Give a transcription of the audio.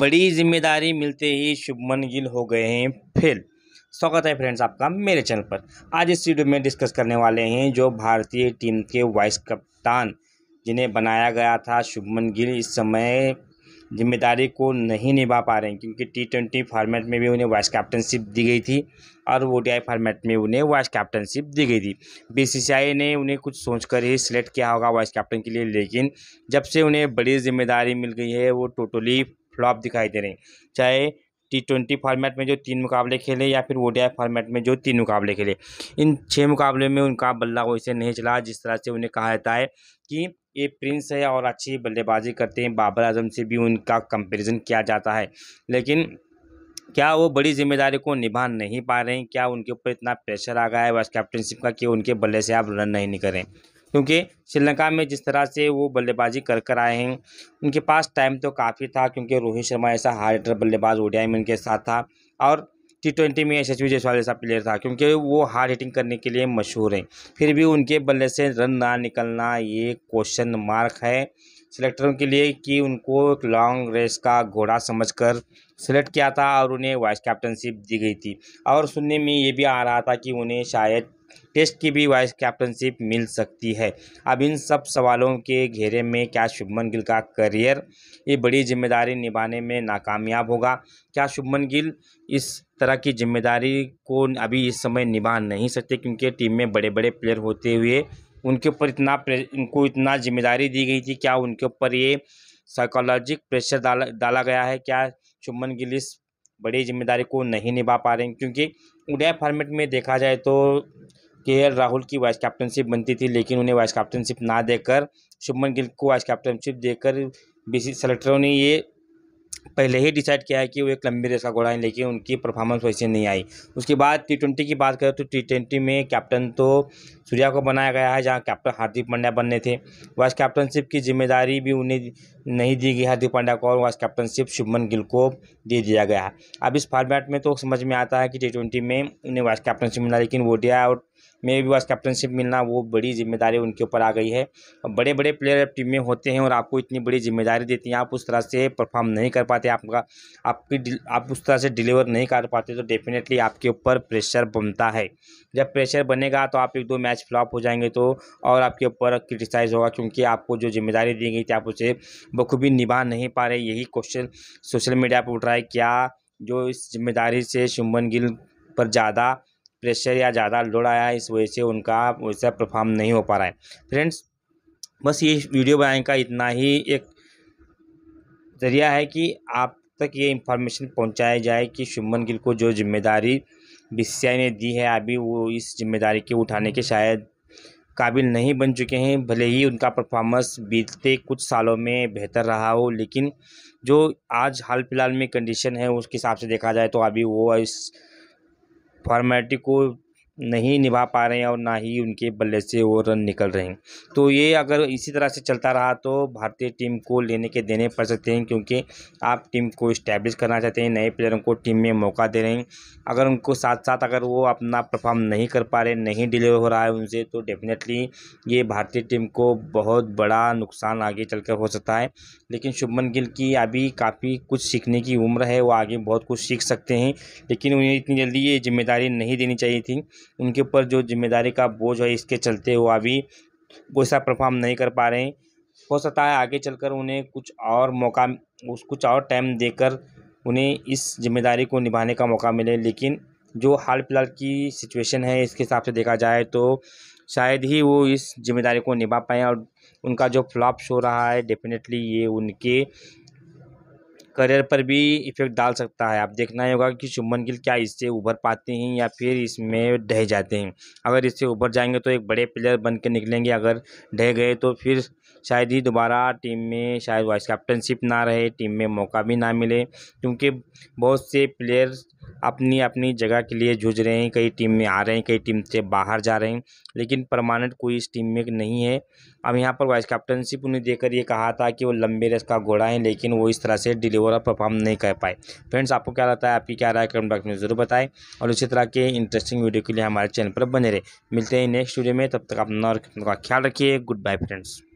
बड़ी जिम्मेदारी मिलते ही शुभमन गिल हो गए हैं फेल स्वागत है फ्रेंड्स आपका मेरे चैनल पर आज इस वीडियो में डिस्कस करने वाले हैं जो भारतीय टीम के वाइस कप्तान जिन्हें बनाया गया था शुभमन गिल इस समय जिम्मेदारी को नहीं निभा पा रहे हैं क्योंकि टी ट्वेंटी फार्मेट में भी उन्हें वाइस कैप्टनशिप दी गई थी और ओ फार्मेट में उन्हें वाइस कैप्टनशिप दी गई थी बीसीसीआई ने उन्हें कुछ सोचकर ही सिलेक्ट किया होगा वाइस कैप्टन के लिए लेकिन जब से उन्हें बड़ी जिम्मेदारी मिल गई है वो टोटली फ्लॉप दिखाई दे रहे हैं चाहे टी ट्वेंटी फॉर्मेट में जो तीन मुकाबले खेले या फिर ओडीआई फॉर्मेट में जो तीन मुकाबले खेले इन छः मुकाबले में उनका बल्ला वैसे नहीं चला जिस तरह से उन्हें कहा जाता है कि ये प्रिंस है और अच्छी बल्लेबाजी करते हैं बाबर आजम से भी उनका कंपेरिजन किया जाता है लेकिन क्या वो बड़ी जिम्मेदारी को निभा नहीं पा रहे हैं क्या उनके ऊपर इतना प्रेशर आ गया है वाइस कैप्टनशिप का कि उनके बल्ले से आप रन नहीं निकलें क्योंकि श्रीलंका में जिस तरह से वो बल्लेबाजी कर कर आए हैं उनके पास टाइम तो काफ़ी था क्योंकि रोहित शर्मा ऐसा हार्ड बल्लेबाज ओडियाई में उनके साथ था और टी ट्वेंटी में यशस्वी जयसवाल जैसा प्लेयर था क्योंकि वो हार्ड हिटिंग करने के लिए मशहूर हैं फिर भी उनके बल्ले से रन ना निकलना ये क्वेश्चन मार्क है सिलेक्टरों के लिए कि उनको एक लॉन्ग रेस का घोड़ा समझकर सिलेक्ट किया था और उन्हें वाइस कैप्टनशिप दी गई थी और सुनने में ये भी आ रहा था कि उन्हें शायद टेस्ट की भी वाइस कैप्टनशिप मिल सकती है अब इन सब सवालों के घेरे में क्या शुभमन गिल का करियर ये बड़ी जिम्मेदारी निभाने में नाकामयाब होगा क्या शुभमन गिल इस तरह की जिम्मेदारी को अभी इस समय निभा नहीं सकते क्योंकि टीम में बड़े बड़े प्लेयर होते हुए उनके ऊपर इतना उनको इतना जिम्मेदारी दी गई थी क्या उनके ऊपर ये साइकोलॉजिक प्रेशर डाला डाला गया है क्या शुभमन गिल इस बड़ी जिम्मेदारी को नहीं निभा पा रहे हैं क्योंकि इंडिया फॉर्मेट में देखा जाए तो के राहुल की वाइस कैप्टनशिप बनती थी लेकिन उन्हें वाइस कैप्टनशिप ना देकर शुभमन गिल को वाइस कैप्टनशिप देकर सी सेलेक्टरों ने ये पहले ही डिसाइड किया है कि वो एक लंबी रेस का घोड़ा है लेकिन उनकी परफॉर्मेंस वैसे नहीं आई उसके बाद टी ट्वेंटी की बात करें तो टी ट्वेंटी में कैप्टन तो सूर्या को बनाया गया है जहां कैप्टन हार्दिक पांड्या बनने थे वाइस कैप्टनशिप की जिम्मेदारी भी उन्हें नहीं दी गई हार्दिक पांड्या को और वाइस कैप्टनशिप शुभमन गिल को दे दिया गया अब इस फॉर्मेट में तो समझ में आता है कि टी ट्वेंटी में उन्हें वाइस कैप्टनशिप मिला लेकिन वोडिया और में भी वाइस कैप्टनशिप मिलना वो बड़ी जिम्मेदारी उनके ऊपर आ गई है बड़े बड़े प्लेयर टीम में होते हैं और आपको इतनी बड़ी जिम्मेदारी देती हैं आप उस तरह से परफॉर्म नहीं कर पाते आपका आपकी आप उस तरह से डिलीवर नहीं कर पाते तो डेफिनेटली आपके ऊपर प्रेशर बनता है जब प्रेशर बनेगा तो आप एक दो मैच फ्लॉप हो जाएंगे तो और आपके ऊपर क्रिटिसाइज़ होगा क्योंकि आपको जो जिम्मेदारी दी गई थी आप उसे बखूबी निभा नहीं पा रहे यही क्वेश्चन सोशल मीडिया पर उठ रहा है क्या जो इस जिम्मेदारी से शुभमन गिल पर ज़्यादा प्रेशर या ज़्यादा लोड आया इस वजह से उनका वैसा परफॉर्म नहीं हो पा रहा है फ्रेंड्स बस ये वीडियो बनाने का इतना ही एक जरिया है कि आप तक ये इंफॉर्मेशन पहुंचाया जाए कि शुभमन गिल को जो जिम्मेदारी बी ने दी है अभी वो इस जिम्मेदारी के उठाने के शायद काबिल नहीं बन चुके हैं भले ही उनका परफॉर्मेंस बीतते कुछ सालों में बेहतर रहा हो लेकिन जो आज हाल फिलहाल में कंडीशन है उसके हिसाब से देखा जाए तो अभी वो इस फार्मेटी को नहीं निभा पा रहे हैं और ना ही उनके बल्ले से वो रन निकल रहे हैं तो ये अगर इसी तरह से चलता रहा तो भारतीय टीम को लेने के देने पड़ सकते हैं क्योंकि आप टीम को इस्टेब्लिश करना चाहते हैं नए प्लेयरों को टीम में मौका दे रहे हैं अगर उनको साथ साथ अगर वो अपना परफॉर्म नहीं कर पा रहे नहीं डिलीवर हो रहा है उनसे तो डेफिनेटली ये भारतीय टीम को बहुत बड़ा नुकसान आगे चल हो सकता है लेकिन शुभमन गिल की अभी काफ़ी कुछ सीखने की उम्र है वो आगे बहुत कुछ सीख सकते हैं लेकिन उन्हें इतनी जल्दी ये जिम्मेदारी नहीं देनी चाहिए थी उनके ऊपर जो जिम्मेदारी का बोझ है इसके चलते वो अभी वैसा परफॉर्म नहीं कर पा रहे हैं हो सकता है आगे चलकर उन्हें कुछ और मौका उस कुछ और टाइम देकर उन्हें इस जिम्मेदारी को निभाने का मौका मिले लेकिन जो हाल फिलहाल की सिचुएशन है इसके हिसाब से देखा जाए तो शायद ही वो इस जिम्मेदारी को निभा पाएँ और उनका जो फ्लॉप शो रहा है डेफिनेटली ये उनके करियर पर भी इफ़ेक्ट डाल सकता है आप देखना ही होगा कि शुभमन गिल क्या इससे उभर पाते हैं या फिर इसमें ढह जाते हैं अगर इससे उभर जाएंगे तो एक बड़े प्लेयर बन के निकलेंगे अगर ढह गए तो फिर शायद ही दोबारा टीम में शायद वाइस कैप्टनशिप ना रहे टीम में मौका भी ना मिले क्योंकि बहुत से प्लेयर्स अपनी अपनी जगह के लिए जूझ रहे हैं कई टीम में आ रहे हैं कई टीम से बाहर जा रहे हैं लेकिन परमानेंट कोई इस टीम में नहीं है अब यहाँ पर वाइस कैप्टनशिप उन्हें देकर ये कहा था कि वो लंबे रेस का घोड़ा है लेकिन वो इस तरह से डिलीवर और परफॉर्म नहीं कर पाए फ्रेंड्स आपको क्या लगता है आपकी क्या राय कमेंट बॉक्स में ज़रूर बताएं और इसी तरह के इंटरेस्टिंग वीडियो के लिए हमारे चैनल पर बने रहे मिलते हैं नेक्स्ट वीडियो में तब तक अपना और ख्याल रखिए गुड बाय फ्रेंड्स